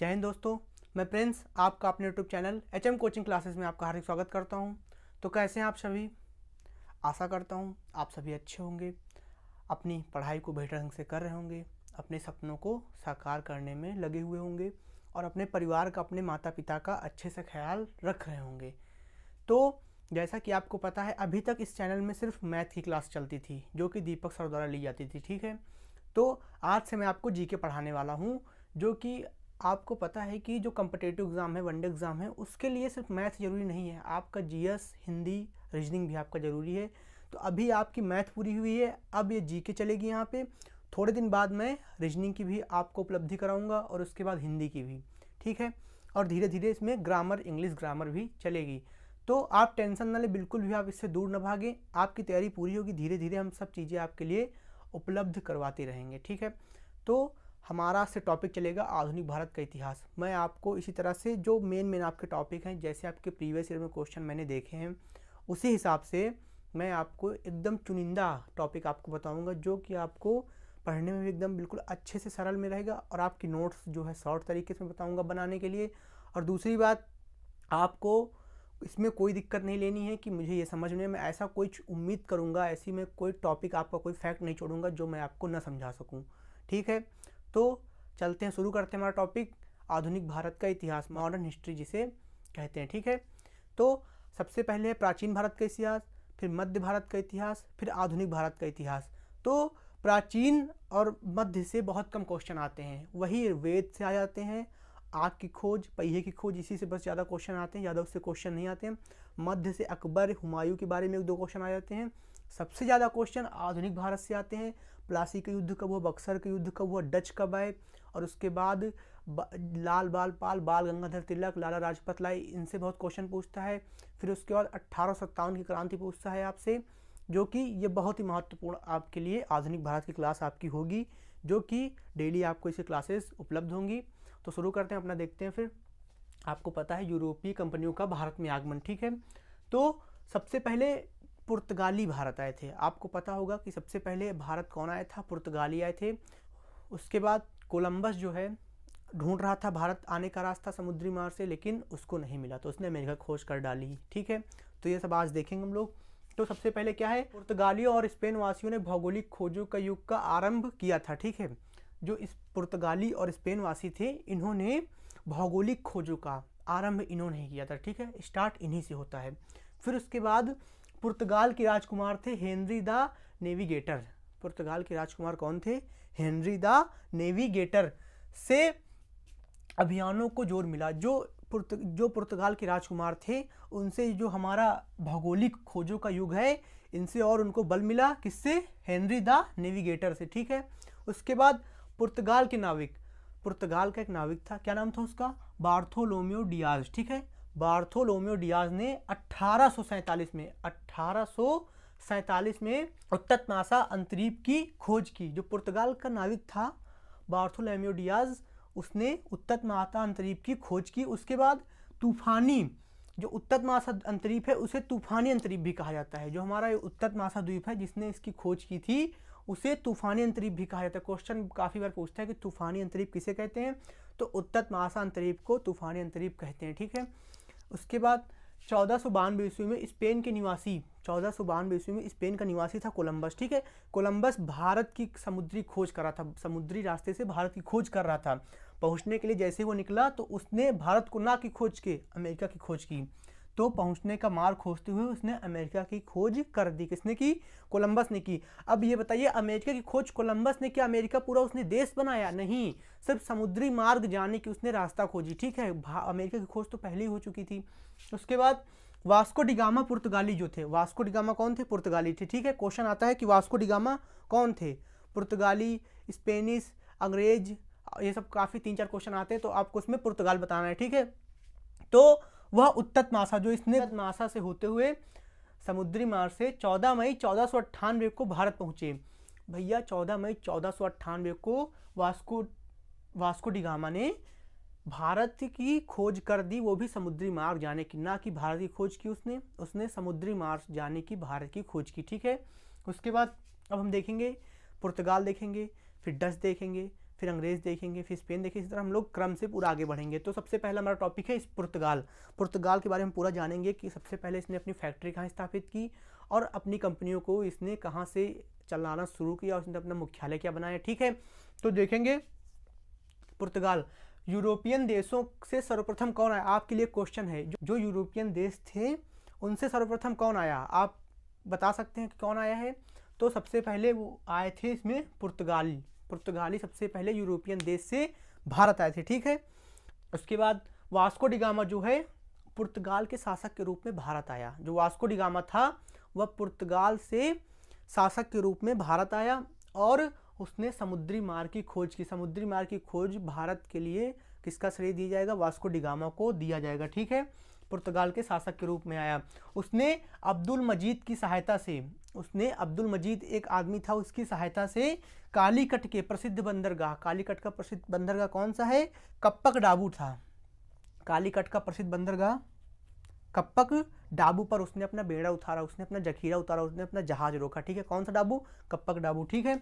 जय हिंद दोस्तों मैं प्रिंस आपका अपने YouTube channel H M coaching classes में आपका हार्दिक स्वागत करता हूँ तो कैसे हैं आप सभी आशा करता हूँ आप सभी अच्छे होंगे अपनी पढ़ाई को बेहतर ढंग से कर रहे होंगे अपने सपनों को साकार करने में लगे हुए होंगे और अपने परिवार का अपने माता पिता का अच्छे से ख्याल रख रहे होंगे तो जैसा कि आपको पता है अभी तक इस चैनल में सिर्फ मैथ की क्लास चलती थी जो कि दीपक सर द्वारा ली जाती थी ठीक है तो आज से मैं आपको जीके पढ़ाने वाला हूँ जो कि आपको पता है कि जो कम्पटेटिव एग्ज़ाम है वनडे एग्ज़ाम है उसके लिए सिर्फ मैथ ज़रूरी नहीं है आपका जीएस हिंदी रीजनिंग भी आपका ज़रूरी है तो अभी आपकी मैथ पूरी हुई है अब ये जी के चलेगी यहाँ पे थोड़े दिन बाद मैं रीजनिंग की भी आपको उपलब्धि कराऊंगा और उसके बाद हिंदी की भी ठीक है और धीरे धीरे इसमें ग्रामर इंग्लिश ग्रामर भी चलेगी तो आप टेंशन ना लें बिल्कुल भी आप इससे दूर ना भागें आपकी तैयारी पूरी होगी धीरे धीरे हम सब चीज़ें आपके लिए उपलब्ध करवाते रहेंगे ठीक है तो हमारा से टॉपिक चलेगा आधुनिक भारत का इतिहास मैं आपको इसी तरह से जो मेन मेन आपके टॉपिक हैं जैसे आपके प्रीवियस ईयर में क्वेश्चन मैंने देखे हैं उसी हिसाब से मैं आपको एकदम चुनिंदा टॉपिक आपको बताऊंगा जो कि आपको पढ़ने में भी एकदम बिल्कुल अच्छे से सरल में रहेगा और आपकी नोट्स जो है शॉर्ट तरीके से बताऊँगा बनाने के लिए और दूसरी बात आपको इसमें कोई दिक्कत नहीं लेनी है कि मुझे ये समझने में ऐसा कोई उम्मीद करूँगा ऐसी मैं कोई टॉपिक आपका कोई फैक्ट नहीं छोड़ूंगा जो मैं आपको ना समझा सकूँ ठीक है तो चलते हैं शुरू करते हैं हमारा टॉपिक आधुनिक भारत का इतिहास मॉडर्न हिस्ट्री जिसे कहते हैं ठीक है तो सबसे पहले है प्राचीन भारत का इतिहास फिर मध्य भारत का इतिहास फिर आधुनिक भारत का इतिहास तो प्राचीन और मध्य से बहुत कम क्वेश्चन आते हैं वही वेद से आ जाते हैं आग की खोज पहिए की खोज इसी से बस ज़्यादा क्वेश्चन आते हैं ज़्यादा उससे क्वेश्चन नहीं आते हैं मध्य से अकबर हुमायूं के बारे में एक दो क्वेश्चन आ जाते हैं सबसे ज़्यादा क्वेश्चन आधुनिक भारत से आते हैं प्लासी का युद्ध कब हुआ बक्सर का युद्ध कब हुआ डच कब आए और उसके बाद लाल बाल पाल बाल गंगाधर तिलक लाला राजपत लाई इनसे बहुत क्वेश्चन पूछता है फिर उसके बाद अट्ठारह की क्रांति पूछता है आपसे जो कि ये बहुत ही महत्वपूर्ण आपके लिए आधुनिक भारत की क्लास आपकी होगी जो कि डेली आपको इसे क्लासेस उपलब्ध होंगी तो शुरू करते हैं अपना देखते हैं फिर आपको पता है यूरोपीय कंपनियों का भारत में आगमन ठीक है तो सबसे पहले पुर्तगाली भारत आए थे आपको पता होगा कि सबसे पहले भारत कौन आया था पुर्तगाली आए थे उसके बाद कोलंबस जो है ढूंढ रहा था भारत आने का रास्ता समुद्री मार्ग से लेकिन उसको नहीं मिला तो उसने अमेरिका खोज कर डाली ठीक है तो ये सब आज देखेंगे हम लोग तो सबसे पहले क्या है पुर्तगालियों और स्पेन वासियों ने भौगोलिक खोजों का युग का आरंभ किया था ठीक है जो इस पुर्तगाली और स्पेन वासी थे इन्होंने भौगोलिक खोजों का आरंभ इन्होंने किया था ठीक है स्टार्ट इन्हीं से होता है फिर उसके बाद पुर्तगाल के राजकुमार थे हेनरी द नेविगेटर पुर्तगाल के राजकुमार कौन थे हेनरी द नेविगेटर से अभियानों को जोर मिला जो पुर्त जो पुर्तगाल के राजकुमार थे उनसे जो हमारा भौगोलिक खोजों का युग है इनसे और उनको बल मिला किससे हेनरी द नेविगेटर से ठीक है उसके बाद पुर्तगाल के नाविक पुर्तगाल का एक नाविक था क्या नाम था उसका बार्थोलोमियो डियाज ठीक है बार्थोलोमियो डियाज ने अट्ठारह में अट्ठारह में उत्तत अंतरीप की खोज की जो पुर्तगाल का नाविक था बार्थोलोमियो डियाज उसने उत्तत माता अंतरीप की खोज की उसके बाद तूफानी जो उत्तत मासा अंतरीप है उसे तूफानी अंतरीप भी कहा जाता है जो हमारा ये उत्तत मासा द्वीप है जिसने इसकी खोज की थी उसे तूफानी अंतरीप भी कहा जाता है क्वेश्चन काफ़ी बार पूछता है कि तूफानी अंतरीप किसे कहते हैं तो उत्तत मासा अंतरीप को तूफानी अंतरीप कहते हैं ठीक है उसके बाद चौदह सौ बानवे ईस्वी में स्पेन के निवासी चौदह सौ बानवे ईस्वी में स्पेन का निवासी था कोलंबस ठीक है कोलंबस भारत की समुद्री खोज कर रहा था समुद्री रास्ते से भारत की खोज कर रहा था पहुंचने के लिए जैसे वो निकला तो उसने भारत को ना की खोज के अमेरिका की खोज की तो पहुंचने का मार्ग खोजते हुए उसने अमेरिका की खोज कर दी किसने की कोलंबस ने की अब ये बताइए अमेरिका की खोज कोलंबस ने क्या अमेरिका पूरा उसने देश बनाया नहीं सिर्फ समुद्री मार्ग जाने की उसने रास्ता खोजी ठीक है अमेरिका की खोज तो पहले ही हो चुकी थी उसके बाद वास्को डिगामा पुर्तगाली जो थे वास्को डिगामा कौन थे पुर्तगाली थे ठीक है क्वेश्चन आता है कि वास्को डिगामा कौन थे पुर्तगाली स्पेनिश अंग्रेज ये सब काफ़ी तीन चार क्वेश्चन आते हैं तो आपको उसमें पुर्तगाल बताना है ठीक है तो वह उत्तत मासा जो इसने मासा से होते हुए समुद्री मार्ग से 14 मई चौदह को भारत पहुंचे भैया 14 मई चौदह को वास्को वास्को डिगामा ने भारत की खोज कर दी वो भी समुद्री मार्ग जाने की ना कि भारत की खोज की उसने उसने समुद्री मार्ग जाने की भारत की खोज की ठीक है उसके बाद अब हम देखेंगे पुर्तगाल देखेंगे फिर डच देखेंगे फिर अंग्रेज़ देखेंगे फिर स्पेन देखेंगे इसी तरह हम लोग क्रम से पूरा आगे बढ़ेंगे तो सबसे पहला हमारा टॉपिक है इस पुर्तगाल पुर्तगाल के बारे में पूरा जानेंगे कि सबसे पहले इसने अपनी फैक्ट्री कहाँ स्थापित की और अपनी कंपनियों को इसने कहाँ से चलाना शुरू किया और इसने अपना मुख्यालय क्या बनाया ठीक है तो देखेंगे पुर्तगाल यूरोपियन देशों से सर्वप्रथम कौन आया आपके लिए क्वेश्चन है जो यूरोपियन देश थे उनसे सर्वप्रथम कौन आया आप बता सकते हैं कि कौन आया है तो सबसे पहले वो आए थे इसमें पुर्तगाल पुर्तगाली सबसे पहले यूरोपियन देश से भारत आए थे ठीक है उसके बाद वास्को डिगामा जो है पुर्तगाल के शासक के रूप में भारत आया जो वास्को डिगामा था वह पुर्तगाल से शासक के रूप में भारत आया और उसने समुद्री मार्ग की खोज की समुद्री मार्ग की खोज भारत के लिए किसका श्रेय दिया जाएगा वास्को डिगामा को दिया जाएगा ठीक है पुर्तगाल के शासक के रूप में आया उसने अब्दुल मजीद की सहायता से उसने अब्दुल मजीद एक आदमी था उसकी सहायता से कालीकट के प्रसिद्ध बंदरगाह कालीकट का प्रसिद्ध बंदरगाह कौन सा है कप्पक डाबू था कालीकट का प्रसिद्ध बंदरगाह कप्पक डाबू पर उसने अपना बेड़ा उतारा उसने अपना जखीरा उतारा उसने अपना जहाज रोका ठीक है कौन सा डाबू कप्पक डाबू ठीक है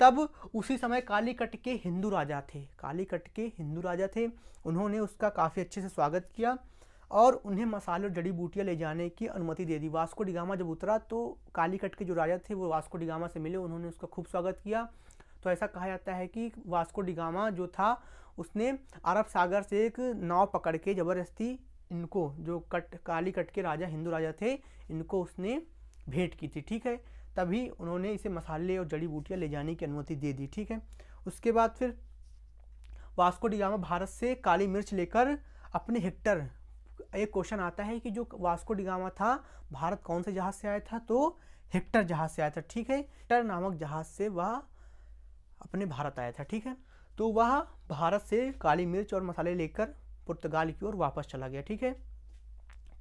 तब उसी समय कालीकट के हिंदू राजा थे कालीकट के हिंदू राजा थे उन्होंने उसका काफ़ी अच्छे से स्वागत किया और उन्हें मसाले और जड़ी बूटियाँ ले जाने की अनुमति दे दी वास्को डिगामा जब उतरा तो कालीकट के जो राजा थे वो वास्को डिगामा से मिले उन्होंने उसका खूब स्वागत किया तो ऐसा कहा जाता है कि वास्को डिगामा जो था उसने अरब सागर से एक नाव पकड़ के ज़बरदस्ती इनको जो कट काली कट के राजा हिंदू राजा थे इनको उसने भेंट की थी ठीक है तभी उन्होंने इसे मसाले और जड़ी बूटियाँ ले जाने की अनुमति दे दी ठीक है उसके बाद फिर वास्को डिगामा भारत से काली मिर्च लेकर अपने हेक्टर एक क्वेश्चन आता है कि जो वास्को डिगामा था भारत कौन से जहाज़ से आया था तो हेक्टर जहाज़ से आया था ठीक है हेक्टर नामक जहाज़ से वह अपने भारत आया था ठीक है तो वह भारत से काली मिर्च और मसाले लेकर पुर्तगाल की ओर वापस चला गया ठीक है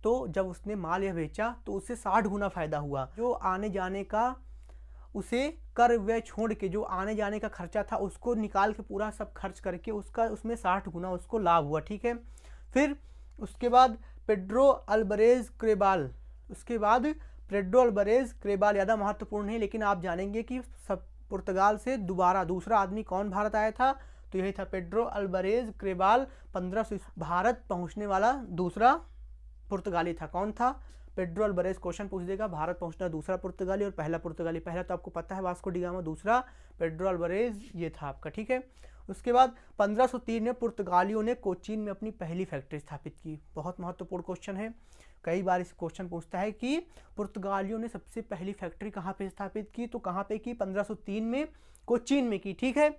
तो जब उसने माल यह बेचा तो उसे साठ गुना फ़ायदा हुआ जो आने जाने का उसे कर व्यय छोड़ के जो आने जाने का खर्चा था उसको निकाल के पूरा सब खर्च करके उसका उसमें साठ गुना उसको लाभ हुआ ठीक है फिर उसके बाद पेड्रो अल्बरेज क्रेबाल उसके बाद पेड्रो अल्बरेज क्रेबाल ज़्यादा महत्वपूर्ण है लेकिन आप जानेंगे कि सब पुर्तगाल से दोबारा दूसरा आदमी कौन भारत आया था तो यही था पेड्रो अल्बरेज क्रेबाल पंद्रह भारत पहुंचने वाला दूसरा पुर्तगाली था कौन था पेड्रो अल्बरेज क्वेश्चन पूछ देगा भारत पहुंचना दूसरा पुर्तगाली और पहला पुर्तगाली पहला तो आपको पता है वास्को डिगामा दूसरा पेड्रो अल्बरेज ये था आपका ठीक है उसके बाद 1503 में पुर्तगालियों ने कोचीन में अपनी पहली फैक्ट्री स्थापित की बहुत महत्वपूर्ण क्वेश्चन है कई बार इस क्वेश्चन पूछता है कि पुर्तगालियों ने सबसे पहली फैक्ट्री कहाँ पे स्थापित की तो कहाँ पे की 1503 में कोचीन में की ठीक है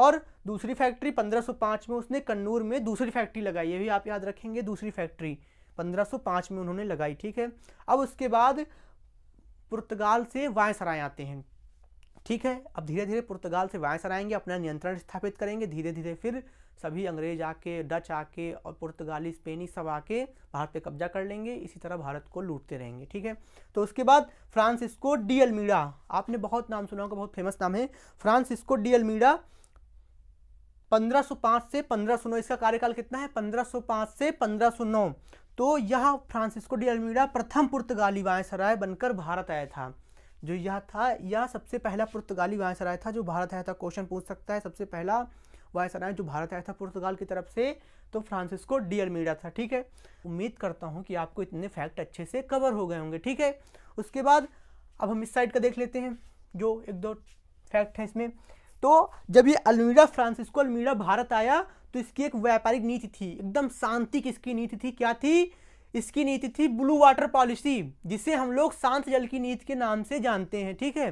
और दूसरी फैक्ट्री 1505 में उसने कन्नूर में दूसरी फैक्ट्री लगाई ये भी आप याद रखेंगे दूसरी फैक्ट्री 1505 में उन्होंने लगाई ठीक है अब उसके बाद पुर्तगाल से वायसराय आते हैं ठीक है अब धीरे धीरे पुर्तगाल से वायसर आएंगे अपना नियंत्रण स्थापित करेंगे धीरे धीरे फिर सभी अंग्रेज आके डच आके और पुर्तगाली स्पेनी सब आके भारत पे कब्जा कर लेंगे इसी तरह भारत को लूटते रहेंगे ठीक है तो उसके बाद फ्रांसिस्को डी मीडा आपने बहुत नाम सुना होगा बहुत फेमस नाम है फ्रांसिस्को डी अल्मीडा 1505 से 1509 इसका कार्यकाल कितना है 1505 से पंद्रह तो यह फ्रांसिस्को डी अल्मीडा प्रथम पुर्तगाली वायसराय बनकर भारत आया था जो यह था यह सबसे पहला पुर्तगाली वायसराय था जो भारत आया था क्वेश्चन पूछ सकता है सबसे पहला वायसराय जो भारत आया था पुर्तगाल की तरफ से तो फ्रांसिस्को डी अलमीरा था ठीक है उम्मीद करता हूँ कि आपको इतने फैक्ट अच्छे से कवर हो गए होंगे ठीक है उसके बाद अब हम इस साइड का देख लेते हैं जो एक दो फैक्ट है इसमें तो जब ये अल्मीडा फ्रांसिस्को अल्मीरा भारत आया तो इसकी एक व्यापारिक नीति थी एकदम शांति की इसकी नीति थी क्या थी इसकी नीति थी ब्लू वाटर पॉलिसी जिसे हम लोग शांत जल की नीति के नाम से जानते हैं ठीक है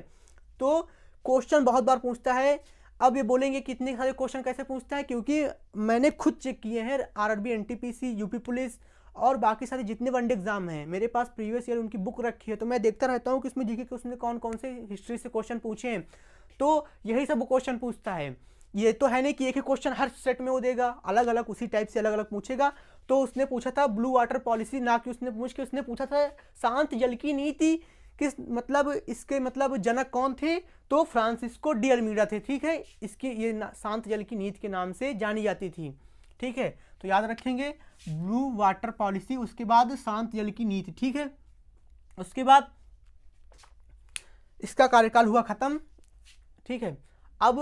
तो क्वेश्चन बहुत बार पूछता है अब ये बोलेंगे कितने सारे क्वेश्चन कैसे पूछता है क्योंकि मैंने खुद चेक किए हैं आरआरबी एनटीपीसी यूपी पुलिस और बाकी सारे जितने वनडे एग्जाम हैं मेरे पास प्रीवियस ईयर उनकी बुक रखी है तो मैं देखता रहता हूँ कि उसमें जीके के उसने कौन कौन से हिस्ट्री से क्वेश्चन पूछे हैं तो यही सब क्वेश्चन पूछता है ये तो है नहीं कि एक ही क्वेश्चन हर सेट में वो देगा अलग अलग उसी टाइप से अलग अलग पूछेगा तो उसने पूछा था ब्लू वाटर पॉलिसी ना कि उसने पूछ के उसने पूछा था शांत जल की नीति किस मतलब इसके मतलब जनक कौन थे तो फ्रांसिस्को डियर मीडा थे ठीक है इसकी ये शांत जल की नीति के नाम से जानी जाती थी ठीक है तो याद रखेंगे ब्लू वाटर पॉलिसी उसके बाद शांत जल की नीति ठीक है उसके बाद इसका कार्यकाल हुआ ख़त्म ठीक है अब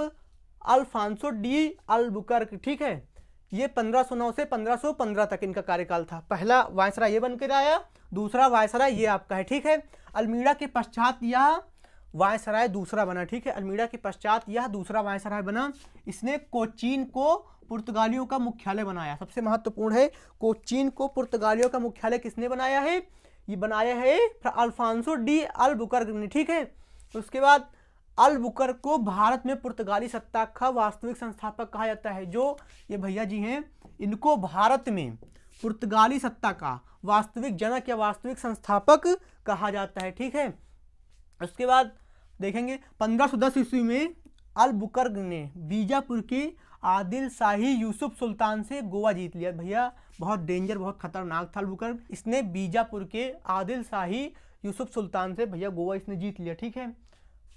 अल्फांसो डी अल्बुकर्क ठीक है ये 1509 से 1515 तक इनका कार्यकाल था पहला वायसराय ये बनकर आया दूसरा वायसराय ये आपका है ठीक है अल्मीड़ा के पश्चात यह वायसराय दूसरा बना ठीक है अल्मीड़ा के पश्चात यह दूसरा वायसराय बना इसने कोचीन को पुर्तगालियों का मुख्यालय बनाया सबसे महत्वपूर्ण है कोचीन को पुर्तगालियों का मुख्यालय किसने बनाया है ये बनाया है अल्फांसो डी अल्बुकर्क ने ठीक है उसके बाद अलबुकर को भारत में पुर्तगाली सत्ता का वास्तविक संस्थापक कहा जाता है जो ये भैया जी हैं इनको भारत में पुर्तगाली सत्ता का वास्तविक जनक या वास्तविक संस्थापक कहा जाता है ठीक है उसके बाद देखेंगे पंद्रह सौ दस ईस्वी में अलबुकर ने बीजापुर के आदिल शाही यूसुफ सुल्तान से गोवा जीत लिया भैया बहुत डेंजर बहुत खतरनाक था अलबुकर इसने बीजापुर के आदिल शाही यूसुफ सुल्तान से भैया गोवा इसने जीत लिया ठीक है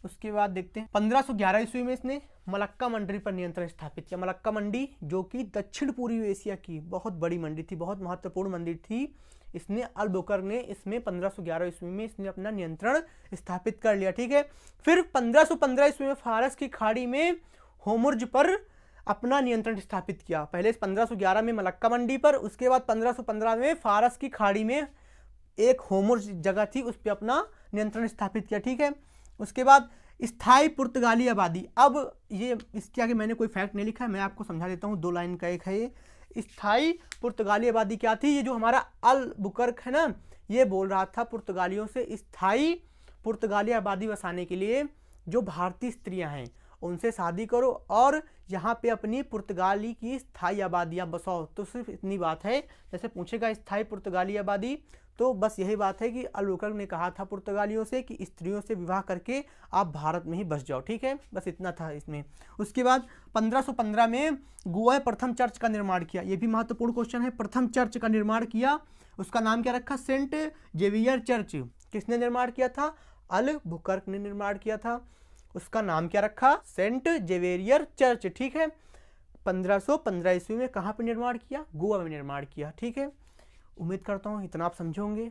उसके बाद देखते हैं 1511 ईस्वी में इसने मलक्का मंडी पर नियंत्रण स्थापित किया मलक्का मंडी जो कि दक्षिण पूर्वी एशिया की बहुत बड़ी मंडी थी बहुत महत्वपूर्ण मंडी थी इसने बोकर ने इसमें 1511 ईस्वी में इसने अपना नियंत्रण स्थापित कर लिया ठीक है फिर 1515 ईस्वी में फारस की खाड़ी में होमुर्ज पर अपना नियंत्रण स्थापित किया पहले पंद्रह में मलक्का मंडी पर उसके बाद पंद्रह में फारस की खाड़ी में एक होमुर्ज जगह थी उस पर अपना नियंत्रण स्थापित किया ठीक है उसके बाद स्थाई पुर्तगाली आबादी अब ये इसके आगे मैंने कोई फैक्ट नहीं लिखा है मैं आपको समझा देता हूँ दो लाइन का एक है ये स्थाई पुर्तगाली आबादी क्या थी ये जो हमारा अल बुकर्क है ना ये बोल रहा था पुर्तगालियों से स्थाई पुर्तगाली आबादी बसाने के लिए जो भारतीय स्त्रियाँ हैं उनसे शादी करो और यहाँ पे अपनी पुर्तगाली की स्थायी आबादियाँ बसाओ तो सिर्फ इतनी बात है जैसे पूछेगा स्थायी पुर्तगाली आबादी तो बस यही बात है कि अलोकक ने कहा था पुर्तगालियों से कि स्त्रियों से विवाह करके आप भारत में ही बस जाओ ठीक है बस इतना था इसमें उसके बाद 1515 में गोवा प्रथम चर्च का निर्माण किया ये भी महत्वपूर्ण क्वेश्चन है प्रथम चर्च का निर्माण किया उसका नाम क्या रखा सेंट जेवियर चर्च किसने निर्माण किया था अल भुकर्क ने निर्माण किया था उसका नाम क्या रखा सेंट जेवेरियर चर्च ठीक है 1515 ईस्वी में कहाँ पर निर्माण किया गोवा में निर्माण किया ठीक है उम्मीद करता हूँ इतना आप समझोगे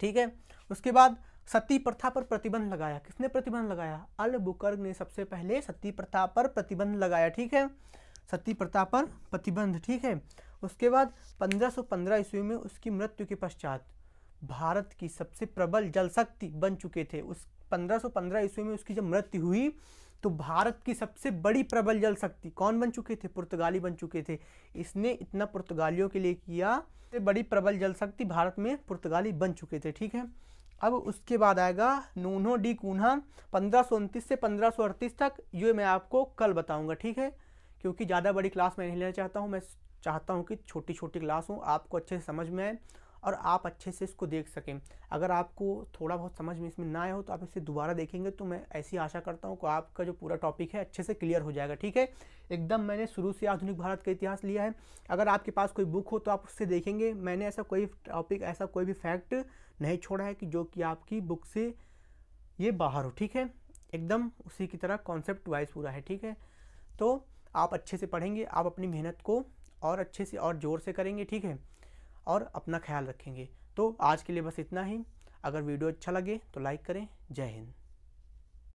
ठीक है उसके बाद सती प्रथा पर प्रतिबंध लगाया किसने प्रतिबंध लगाया अल बुकर्ग ने सबसे पहले सती प्रथा पर प्रतिबंध लगाया ठीक है सती प्रथा पर प्रतिबंध ठीक है उसके बाद 1515 ईस्वी में उसकी मृत्यु के पश्चात भारत की सबसे प्रबल जल शक्ति बन चुके थे उस 1515 ईस्वी में उसकी जब मृत्यु हुई तो भारत की सबसे बड़ी प्रबल जल शक्ति कौन बन चुके थे पुर्तगाली बन चुके थे इसने इतना पुर्तगालियों के लिए किया सबसे बड़ी प्रबल जल शक्ति भारत में पुर्तगाली बन चुके थे ठीक है अब उसके बाद आएगा नूनो डी कूना पंद्रह से पंद्रह तक ये मैं आपको कल बताऊँगा ठीक है क्योंकि ज़्यादा बड़ी क्लास मैं नहीं लेना चाहता हूँ मैं चाहता हूँ कि छोटी छोटी क्लास हो आपको अच्छे से समझ में आए और आप अच्छे से इसको देख सकें अगर आपको थोड़ा बहुत समझ में इसमें ना आया हो तो आप इसे दोबारा देखेंगे तो मैं ऐसी आशा करता हूँ कि आपका जो पूरा टॉपिक है अच्छे से क्लियर हो जाएगा ठीक है एकदम मैंने शुरू से आधुनिक भारत का इतिहास लिया है अगर आपके पास कोई बुक हो तो आप उससे देखेंगे मैंने ऐसा कोई टॉपिक ऐसा कोई भी फैक्ट नहीं छोड़ा है कि जो कि आपकी बुक से ये बाहर हो ठीक है एकदम उसी की तरह कॉन्सेप्ट वाइज पूरा है ठीक है तो आप अच्छे से पढ़ेंगे आप अपनी मेहनत को और अच्छे से और ज़ोर से करेंगे ठीक है और अपना ख्याल रखेंगे तो आज के लिए बस इतना ही अगर वीडियो अच्छा लगे तो लाइक करें जय हिंद